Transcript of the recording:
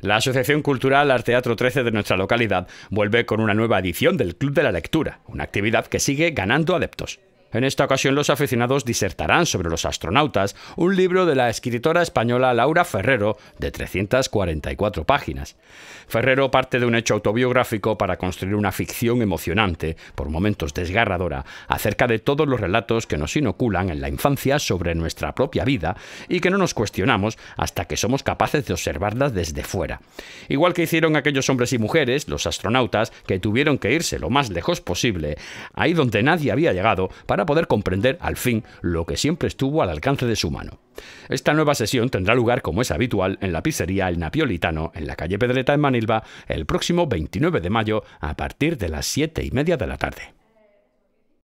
La Asociación Cultural Arteatro 13 de nuestra localidad vuelve con una nueva edición del Club de la Lectura, una actividad que sigue ganando adeptos. En esta ocasión los aficionados disertarán sobre los astronautas, un libro de la escritora española Laura Ferrero de 344 páginas. Ferrero parte de un hecho autobiográfico para construir una ficción emocionante, por momentos desgarradora, acerca de todos los relatos que nos inoculan en la infancia sobre nuestra propia vida y que no nos cuestionamos hasta que somos capaces de observarla desde fuera. Igual que hicieron aquellos hombres y mujeres, los astronautas, que tuvieron que irse lo más lejos posible, ahí donde nadie había llegado, para poder comprender al fin lo que siempre estuvo al alcance de su mano. Esta nueva sesión tendrá lugar, como es habitual, en la pizzería El Napiolitano, en la calle Pedreta en Manilva, el próximo 29 de mayo a partir de las siete y media de la tarde.